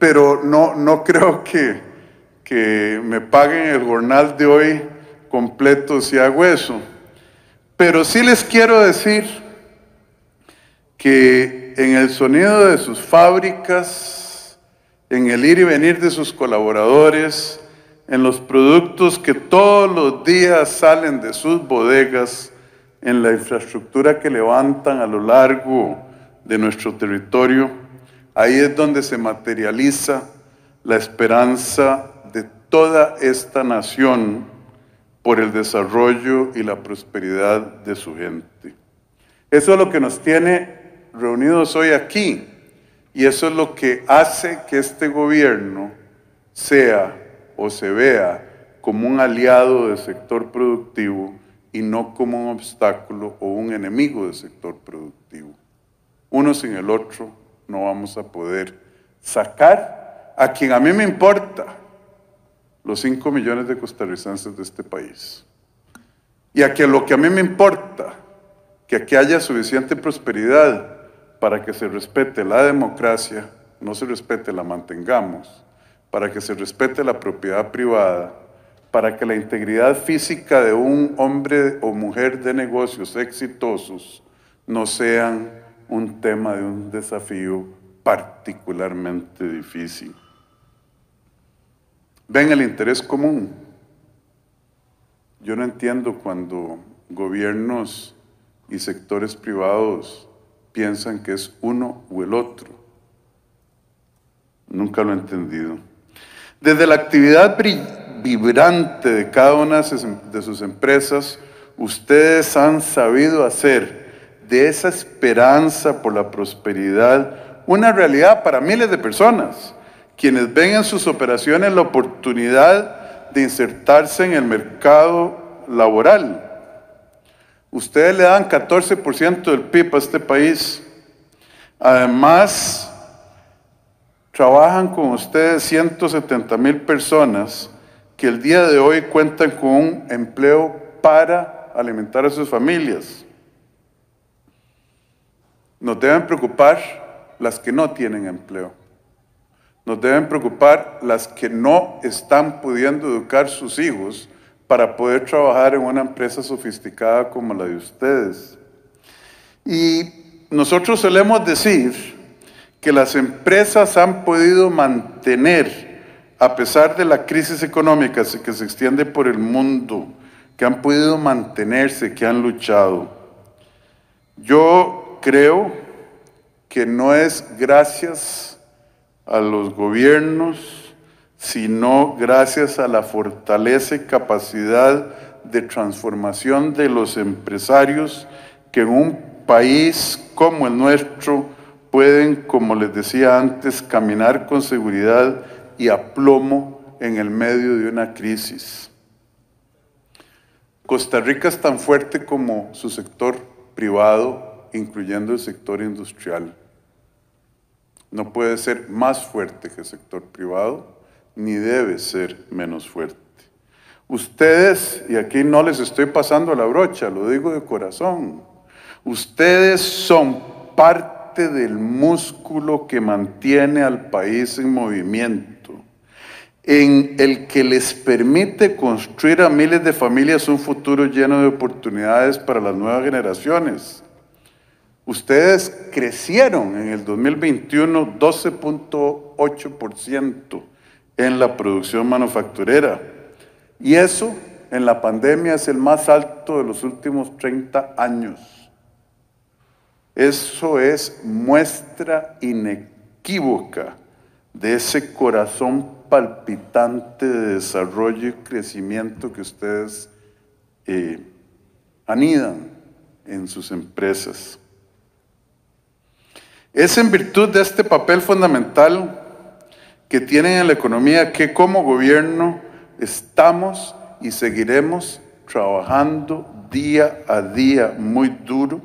pero no, no creo que, que me paguen el jornal de hoy completo si hago eso. Pero sí les quiero decir que en el sonido de sus fábricas, en el ir y venir de sus colaboradores, en los productos que todos los días salen de sus bodegas, en la infraestructura que levantan a lo largo de nuestro territorio, Ahí es donde se materializa la esperanza de toda esta nación por el desarrollo y la prosperidad de su gente. Eso es lo que nos tiene reunidos hoy aquí y eso es lo que hace que este gobierno sea o se vea como un aliado del sector productivo y no como un obstáculo o un enemigo del sector productivo. Uno sin el otro no vamos a poder sacar a quien a mí me importa, los 5 millones de costarricenses de este país. Y a que lo que a mí me importa, que aquí haya suficiente prosperidad para que se respete la democracia, no se respete, la mantengamos, para que se respete la propiedad privada, para que la integridad física de un hombre o mujer de negocios exitosos no sean un tema de un desafío particularmente difícil. Ven el interés común. Yo no entiendo cuando gobiernos y sectores privados piensan que es uno o el otro. Nunca lo he entendido. Desde la actividad vibrante de cada una em-, de sus empresas, ustedes han sabido hacer de esa esperanza por la prosperidad una realidad para miles de personas, quienes ven en sus operaciones la oportunidad de insertarse en el mercado laboral. Ustedes le dan 14% del PIB a este país. Además, trabajan con ustedes 170 mil personas que el día de hoy cuentan con un empleo para alimentar a sus familias. Nos deben preocupar las que no tienen empleo. Nos deben preocupar las que no están pudiendo educar sus hijos para poder trabajar en una empresa sofisticada como la de ustedes. Y nosotros solemos decir que las empresas han podido mantener, a pesar de la crisis económica que se extiende por el mundo, que han podido mantenerse, que han luchado. Yo creo que no es gracias a los gobiernos, sino gracias a la fortaleza y capacidad de transformación de los empresarios que en un país como el nuestro pueden, como les decía antes, caminar con seguridad y aplomo en el medio de una crisis. Costa Rica es tan fuerte como su sector privado incluyendo el sector industrial. No puede ser más fuerte que el sector privado, ni debe ser menos fuerte. Ustedes, y aquí no les estoy pasando la brocha, lo digo de corazón, ustedes son parte del músculo que mantiene al país en movimiento, en el que les permite construir a miles de familias un futuro lleno de oportunidades para las nuevas generaciones Ustedes crecieron en el 2021 12.8% en la producción manufacturera. Y eso en la pandemia es el más alto de los últimos 30 años. Eso es muestra inequívoca de ese corazón palpitante de desarrollo y crecimiento que ustedes eh, anidan en sus empresas. Es en virtud de este papel fundamental que tienen en la economía que como gobierno estamos y seguiremos trabajando día a día muy duro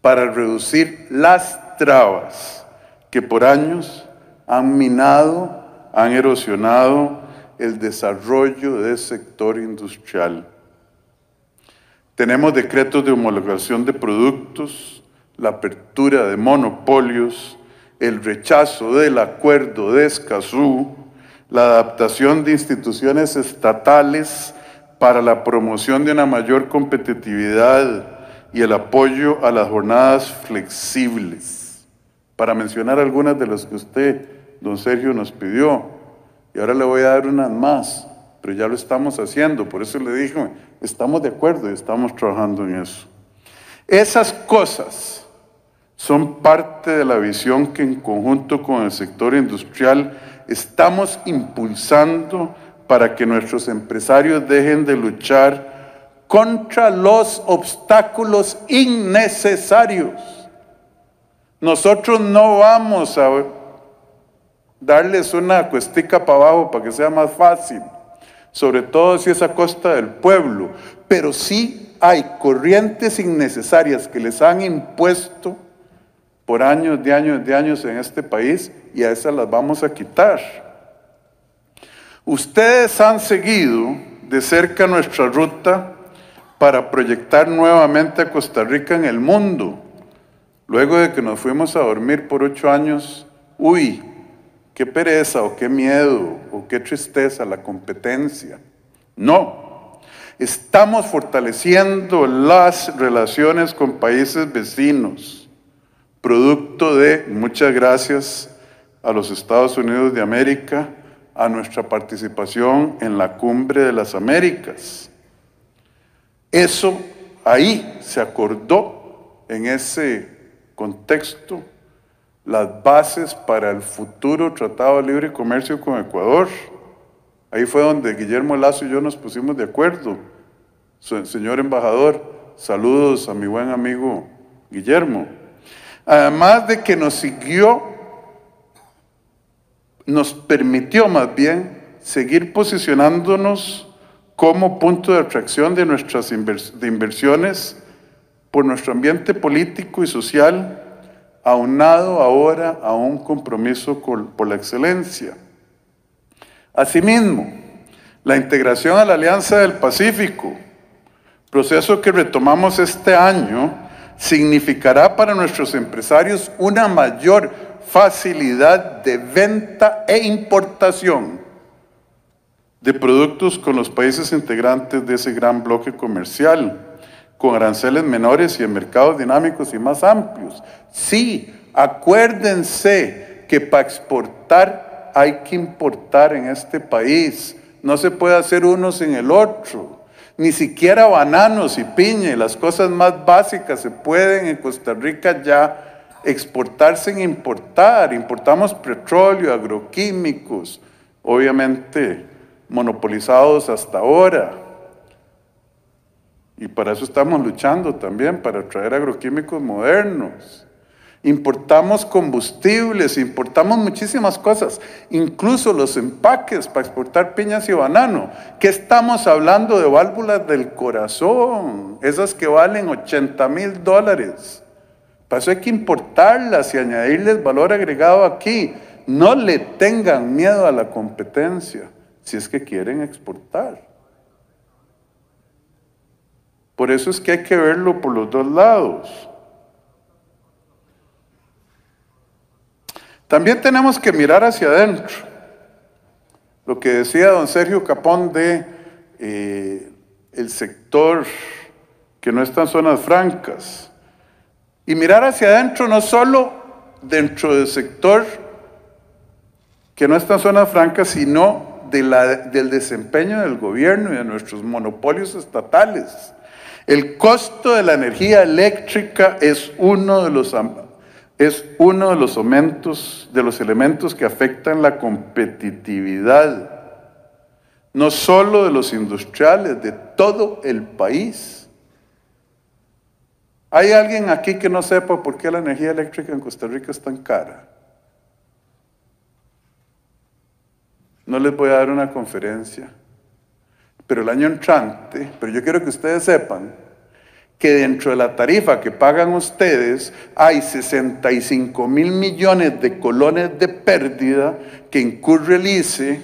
para reducir las trabas que por años han minado, han erosionado el desarrollo del sector industrial. Tenemos decretos de homologación de productos, la apertura de monopolios, el rechazo del acuerdo de Escazú, la adaptación de instituciones estatales para la promoción de una mayor competitividad y el apoyo a las jornadas flexibles. Para mencionar algunas de las que usted, don Sergio, nos pidió, y ahora le voy a dar unas más, pero ya lo estamos haciendo, por eso le dije, estamos de acuerdo y estamos trabajando en eso. Esas cosas son parte de la visión que en conjunto con el sector industrial estamos impulsando para que nuestros empresarios dejen de luchar contra los obstáculos innecesarios. Nosotros no vamos a darles una cuestica para abajo para que sea más fácil, sobre todo si es a costa del pueblo, pero sí hay corrientes innecesarias que les han impuesto por años, de años, de años en este país y a esas las vamos a quitar. Ustedes han seguido de cerca nuestra ruta para proyectar nuevamente a Costa Rica en el mundo. Luego de que nos fuimos a dormir por ocho años, uy, qué pereza o qué miedo o qué tristeza la competencia. No, estamos fortaleciendo las relaciones con países vecinos producto de muchas gracias a los Estados Unidos de América, a nuestra participación en la cumbre de las Américas. Eso ahí se acordó en ese contexto las bases para el futuro Tratado de Libre Comercio con Ecuador. Ahí fue donde Guillermo Lazo y yo nos pusimos de acuerdo. Señor embajador, saludos a mi buen amigo Guillermo. Además de que nos siguió, nos permitió más bien seguir posicionándonos como punto de atracción de nuestras inversiones por nuestro ambiente político y social, aunado ahora a un compromiso por la excelencia. Asimismo, la integración a la Alianza del Pacífico, proceso que retomamos este año, significará para nuestros empresarios una mayor facilidad de venta e importación de productos con los países integrantes de ese gran bloque comercial, con aranceles menores y en mercados dinámicos y más amplios. Sí, acuérdense que para exportar hay que importar en este país. No se puede hacer uno sin el otro. Ni siquiera bananos y piña y las cosas más básicas se pueden en Costa Rica ya exportar sin importar. Importamos petróleo, agroquímicos, obviamente monopolizados hasta ahora. Y para eso estamos luchando también, para traer agroquímicos modernos importamos combustibles, importamos muchísimas cosas, incluso los empaques para exportar piñas y banano. ¿Qué estamos hablando de válvulas del corazón? Esas que valen 80 mil dólares. Para eso hay que importarlas y añadirles valor agregado aquí. No le tengan miedo a la competencia si es que quieren exportar. Por eso es que hay que verlo por los dos lados. También tenemos que mirar hacia adentro. Lo que decía don Sergio Capón de eh, el sector que no está en zonas francas. Y mirar hacia adentro no solo dentro del sector que no está en zonas francas, sino del desempeño del gobierno y de nuestros monopolios estatales. El costo de la energía eléctrica es uno de los es uno de los, elementos, de los elementos que afectan la competitividad, no solo de los industriales, de todo el país. ¿Hay alguien aquí que no sepa por qué la energía eléctrica en Costa Rica es tan cara? No les voy a dar una conferencia, pero el año entrante, pero yo quiero que ustedes sepan que dentro de la tarifa que pagan ustedes hay 65 mil millones de colones de pérdida que incurre el ICE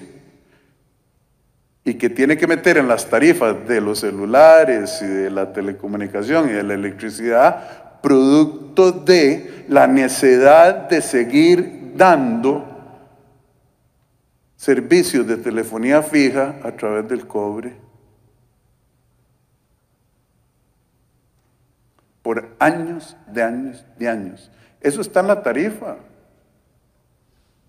y que tiene que meter en las tarifas de los celulares y de la telecomunicación y de la electricidad, producto de la necesidad de seguir dando servicios de telefonía fija a través del cobre por años, de años, de años. Eso está en la tarifa.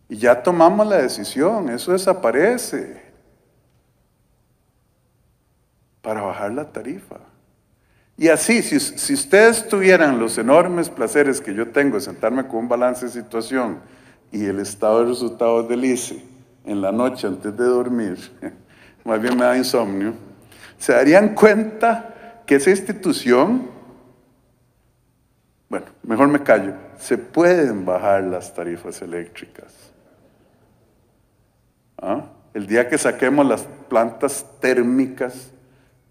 Y ya tomamos la decisión, eso desaparece para bajar la tarifa. Y así, si, ustedes tuvieran los enormes placeres que yo tengo de sentarme con un balance de situación y el estado de resultados del ICE en la noche antes de dormir, más bien me da insomnio, se darían cuenta que esa institución bueno, mejor me callo. Se pueden bajar las tarifas eléctricas. ¿Ah? El día que saquemos las plantas térmicas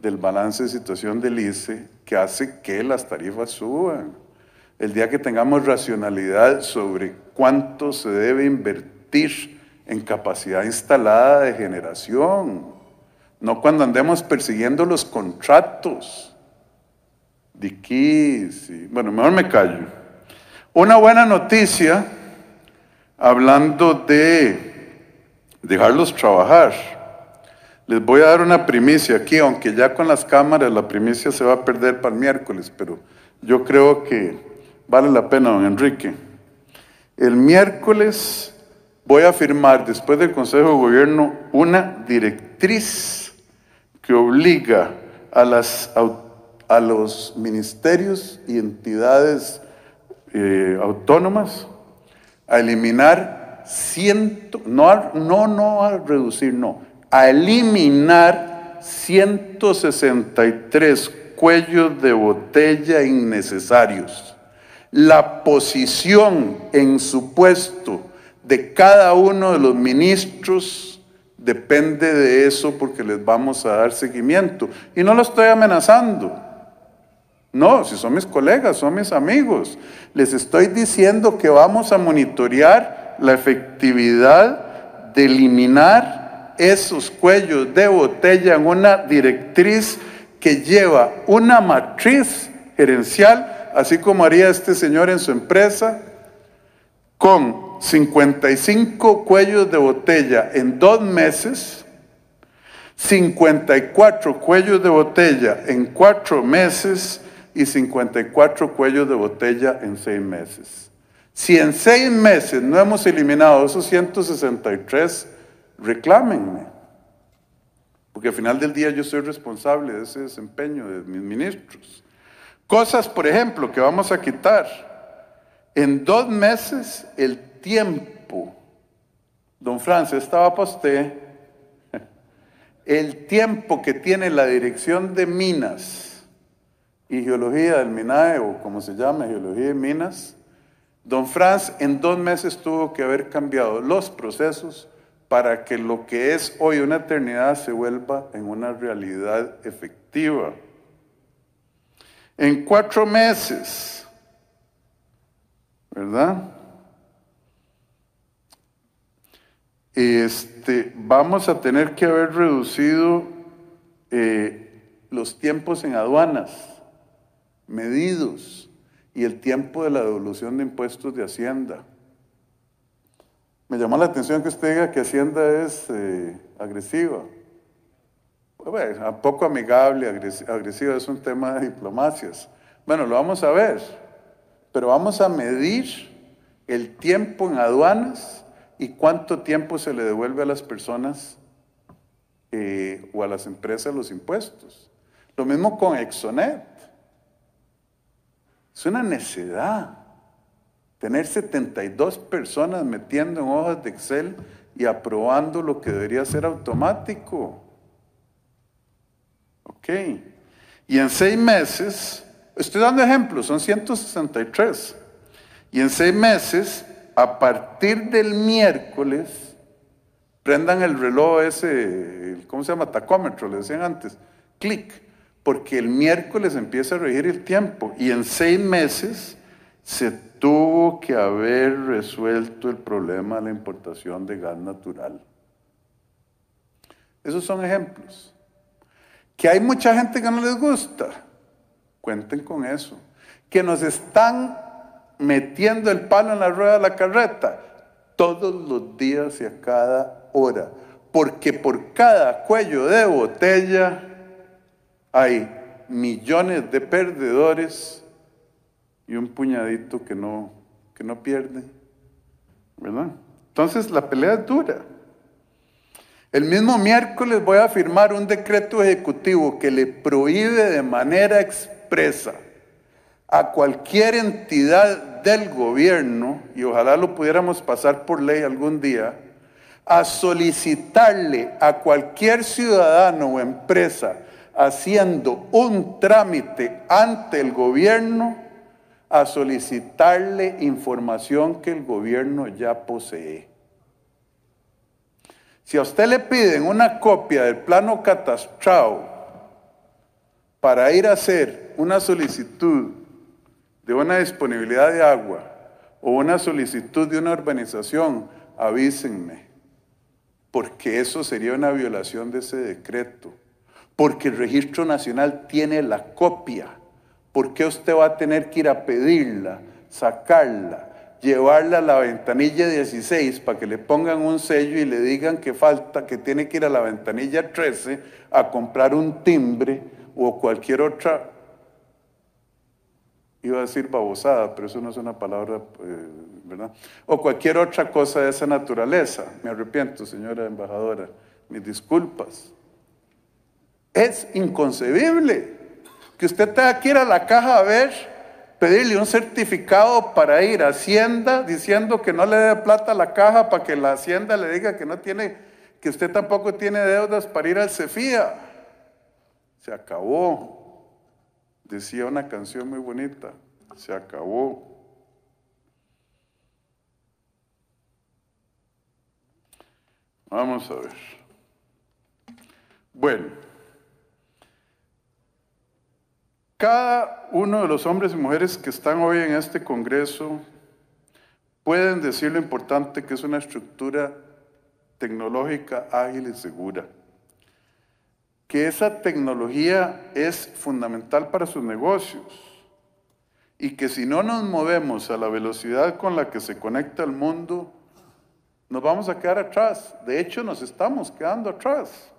del balance de situación del ICE, que hace que las tarifas suban. El día que tengamos racionalidad sobre cuánto se debe invertir en capacidad instalada de generación. No cuando andemos persiguiendo los contratos de Bueno, mejor me callo. Una buena noticia, hablando de dejarlos trabajar. Les voy a dar una primicia aquí, aunque ya con las cámaras la primicia se va a perder para el miércoles, pero yo creo que vale la pena, don Enrique. El miércoles voy a firmar, después del Consejo de Gobierno, una directriz que obliga a las autoridades a los ministerios y entidades eh, autónomas a eliminar ciento, no, no, no a reducir, no, a eliminar 163 cuellos de botella innecesarios. La posición en su puesto de cada uno de los ministros depende de eso porque les vamos a dar seguimiento. Y no lo estoy amenazando. No, si son mis colegas, son mis amigos. Les estoy diciendo que vamos a monitorear la efectividad de eliminar esos cuellos de botella en una directriz que lleva una matriz gerencial, así como haría este señor en su empresa, con 55 cuellos de botella en dos meses, 54 cuellos de botella en cuatro meses, y 54 cuellos de botella en seis meses. Si en seis meses no hemos eliminado esos 163, reclámenme. Porque al final del día yo soy responsable de ese desempeño de mis ministros. Cosas, por ejemplo, que vamos a quitar. En dos meses el tiempo, don Francis, estaba para el tiempo que tiene la dirección de minas y geología del MINAE, o como se llama, geología de minas, don Franz en dos meses tuvo que haber cambiado los procesos para que lo que es hoy una eternidad se vuelva en una realidad efectiva. En cuatro meses, ¿verdad? Este, vamos a tener que haber reducido eh, los tiempos en aduanas medidos y el tiempo de la devolución de impuestos de Hacienda. Me llama la atención que usted diga que Hacienda es eh, agresiva. a pues, poco amigable, agresiva, es un tema de diplomacias. Bueno, lo vamos a ver, pero vamos a medir el tiempo en aduanas y cuánto tiempo se le devuelve a las personas eh, o a las empresas los impuestos. Lo mismo con Exonet. Es una necedad tener 72 personas metiendo en hojas de Excel y aprobando lo que debería ser automático. Ok. Y en seis meses, estoy dando ejemplos, son 163. Y en seis meses, a partir del miércoles, prendan el reloj ese, ¿cómo se llama? Tacómetro, le decían antes, clic porque el miércoles empieza a regir el tiempo y en seis meses se tuvo que haber resuelto el problema de la importación de gas natural. Esos son ejemplos. Que hay mucha gente que no les gusta. Cuenten con eso. Que nos están metiendo el palo en la rueda de la carreta todos los días y a cada hora. Porque por cada cuello de botella hay millones de perdedores y un puñadito que no, pierde, ¿verdad? Entonces la pelea es dura. El mismo miércoles voy a firmar un decreto ejecutivo que le prohíbe de manera expresa a cualquier entidad del gobierno, y ojalá lo pudiéramos pasar por ley algún día, a solicitarle a cualquier ciudadano o empresa haciendo un trámite ante el gobierno a solicitarle información que el gobierno ya posee. Si a usted le piden una copia del plano catastral para ir a hacer una solicitud de una disponibilidad de agua o una solicitud de una urbanización, avísenme, porque eso sería una violación de ese decreto porque el registro nacional tiene la copia. ¿Por qué usted va a tener que ir a pedirla, sacarla, llevarla a la ventanilla 16 para que le pongan un sello y le digan que falta, que tiene que ir a la ventanilla 13 a comprar un timbre o cualquier otra? Iba a decir babosada, pero eso no es una palabra, eh, O cualquier otra cosa de esa naturaleza. Me arrepiento, señora embajadora. Mis disculpas. Es inconcebible que usted tenga que ir a la caja a ver, pedirle un certificado para ir a Hacienda diciendo que no le dé plata a la caja para que la Hacienda le diga que no tiene, que usted tampoco tiene deudas para ir al Cefía. Se acabó. Decía una canción muy bonita. Se acabó. Vamos a ver. Bueno. Cada uno de los hombres y mujeres que están hoy en este Congreso pueden decir lo importante que es una estructura tecnológica ágil y segura. Que esa tecnología es fundamental para sus negocios y que si no nos movemos a la velocidad con la que se conecta el mundo, nos vamos a quedar atrás. De hecho, nos estamos quedando atrás.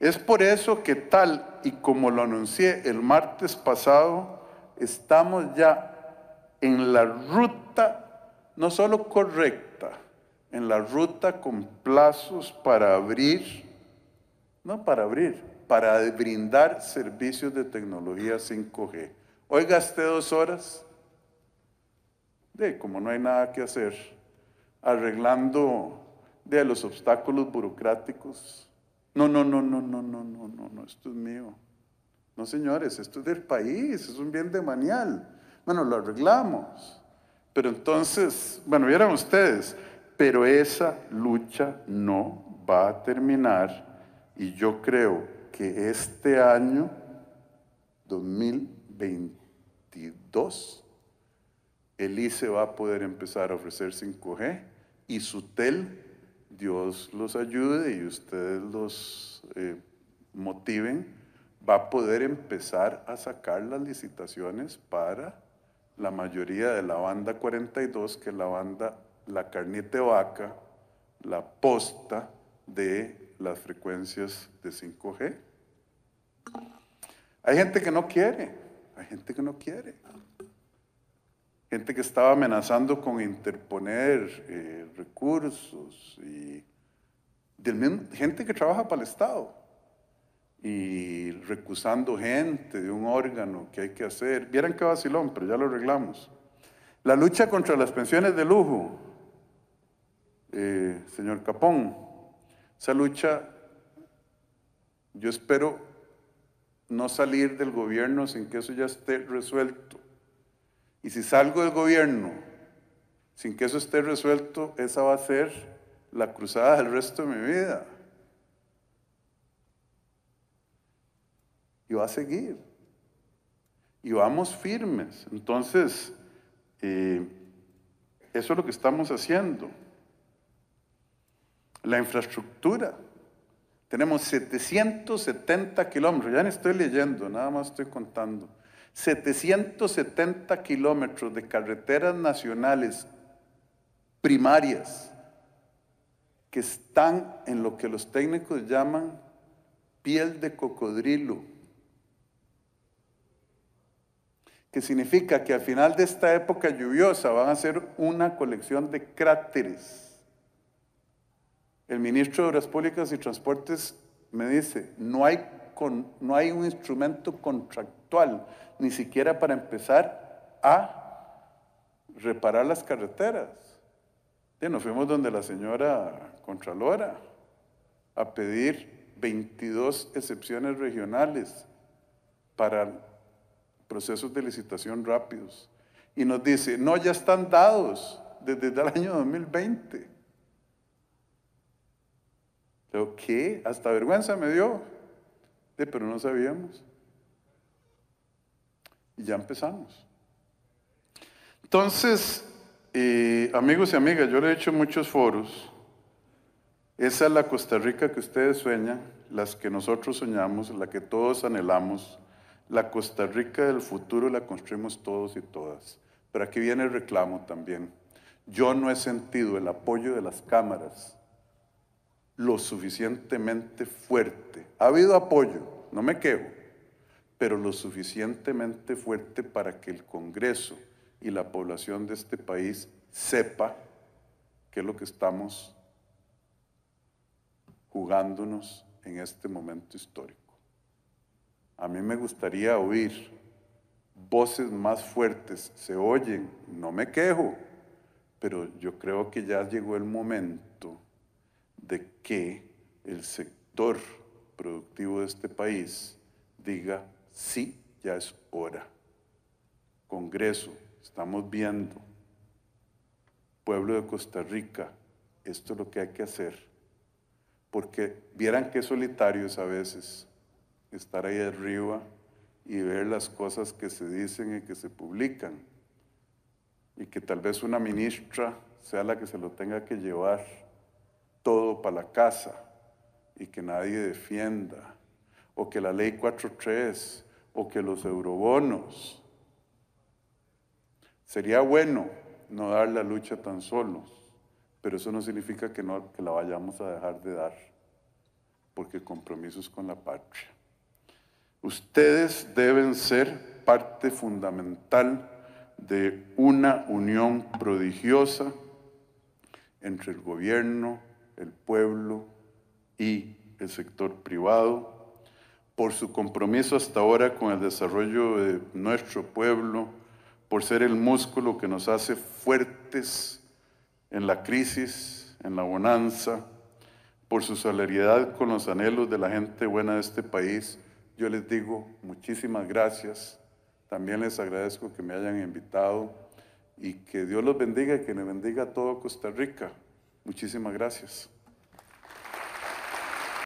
Es por eso que tal y como lo anuncié el martes pasado, estamos ya en la ruta, no solo correcta, en la ruta con plazos para abrir, no para abrir, para brindar servicios de tecnología 5G. Hoy gasté dos horas de, como no hay nada que hacer, arreglando de los obstáculos burocráticos no, no, no, no, no, no, no, no, no, esto es mío. No, señores, esto es del país, es un bien de manial, Bueno, lo arreglamos. Pero entonces, bueno, vieron ustedes, pero esa lucha no va a terminar y yo creo que este año 2022 el ICE va a poder empezar a ofrecer 5G y Sutel Dios los ayude y ustedes los eh, motiven, va a poder empezar a sacar las licitaciones para la mayoría de la banda 42, que es la banda La Carnita Vaca, la posta de las frecuencias de 5G. Hay gente que no quiere, hay gente que no quiere gente que estaba amenazando con interponer eh, recursos y gente que trabaja para el Estado y recusando gente de un órgano que hay que hacer. Vieran qué vacilón, pero ya lo arreglamos. La lucha contra las pensiones de lujo, eh, señor Capón, esa lucha yo espero no salir del gobierno sin que eso ya esté resuelto y si salgo del gobierno sin que eso esté resuelto, esa va a ser la cruzada del resto de mi vida. Y va a seguir. Y vamos firmes. Entonces, eh, eso es lo que estamos haciendo. La infraestructura. Tenemos 770 kilómetros, ya no estoy leyendo, nada más estoy contando. 770 kilómetros de carreteras nacionales primarias que están en lo que los técnicos llaman piel de cocodrilo, que significa que al final de esta época lluviosa van a ser una colección de cráteres. El ministro de Obras Públicas y Transportes me dice, no hay no hay un instrumento contractual, ni siquiera para empezar a reparar las carreteras. Y nos fuimos donde la señora Contralora a pedir 22 excepciones regionales para procesos de licitación rápidos. Y nos dice, no, ya están dados desde el año 2020. ¿qué? Hasta vergüenza me dio pero no sabíamos. Y ya empezamos. Entonces, eh, amigos y amigas, yo le he hecho muchos foros. Esa es la Costa Rica que ustedes sueñan, las que nosotros soñamos, la que todos anhelamos. La Costa Rica del futuro la construimos todos y todas. Pero aquí viene el reclamo también. Yo no he sentido el apoyo de las cámaras lo suficientemente fuerte. Ha habido apoyo, no me quejo, pero lo suficientemente fuerte para que el Congreso y la población de este país sepa qué es lo que estamos jugándonos en este momento histórico. A mí me gustaría oír voces más fuertes, se oyen, no me quejo, pero yo creo que ya llegó el momento de que el sector productivo de este país diga, sí, ya es hora. Congreso, estamos viendo. Pueblo de Costa Rica, esto es lo que hay que hacer. Porque vieran qué solitario a veces estar ahí arriba y ver las cosas que se dicen y que se publican. Y que tal vez una ministra sea la que se lo tenga que llevar todo para la casa y que nadie defienda, o que la ley 4.3, o que los eurobonos. Sería bueno no dar la lucha tan solos, pero eso no significa que, no, que la vayamos a dejar de dar, porque compromisos con la patria. Ustedes deben ser parte fundamental de una unión prodigiosa entre el gobierno, el pueblo y el sector privado, por su compromiso hasta ahora con el desarrollo de nuestro pueblo, por ser el músculo que nos hace fuertes en la crisis, en la bonanza, por su solidaridad con los anhelos de la gente buena de este país. Yo les digo muchísimas gracias. También les agradezco que me hayan invitado y que Dios los bendiga y que le bendiga a todo Costa Rica. Muchísimas gracias.